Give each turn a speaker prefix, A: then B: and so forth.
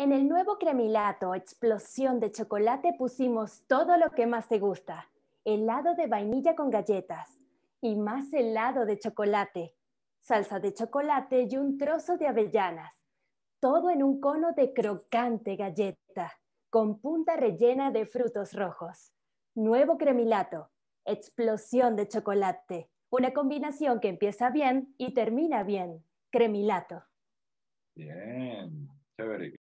A: En el nuevo cremilato Explosión de Chocolate pusimos todo lo que más te gusta. Helado de vainilla con galletas y más helado de chocolate. Salsa de chocolate y un trozo de avellanas. Todo en un cono de crocante galleta con punta rellena de frutos rojos. Nuevo cremilato Explosión de Chocolate. Una combinación que empieza bien y termina bien. Cremilato.
B: Bien, chévere.